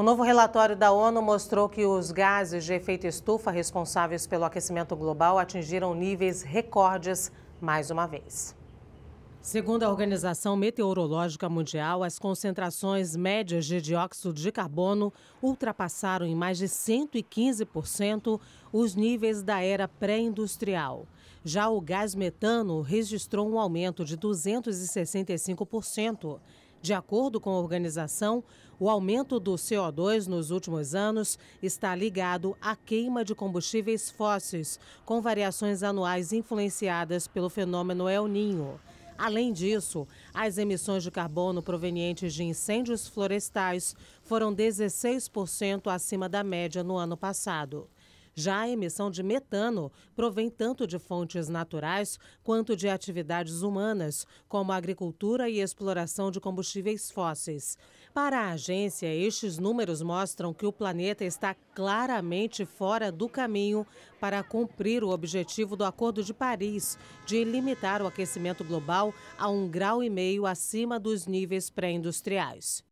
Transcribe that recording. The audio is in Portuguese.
O novo relatório da ONU mostrou que os gases de efeito estufa responsáveis pelo aquecimento global atingiram níveis recordes mais uma vez. Segundo a Organização Meteorológica Mundial, as concentrações médias de dióxido de carbono ultrapassaram em mais de 115% os níveis da era pré-industrial. Já o gás metano registrou um aumento de 265%. De acordo com a organização, o aumento do CO2 nos últimos anos está ligado à queima de combustíveis fósseis, com variações anuais influenciadas pelo fenômeno El Ninho. Além disso, as emissões de carbono provenientes de incêndios florestais foram 16% acima da média no ano passado. Já a emissão de metano provém tanto de fontes naturais quanto de atividades humanas, como a agricultura e exploração de combustíveis fósseis. Para a agência, estes números mostram que o planeta está claramente fora do caminho para cumprir o objetivo do Acordo de Paris de limitar o aquecimento global a um grau e meio acima dos níveis pré-industriais.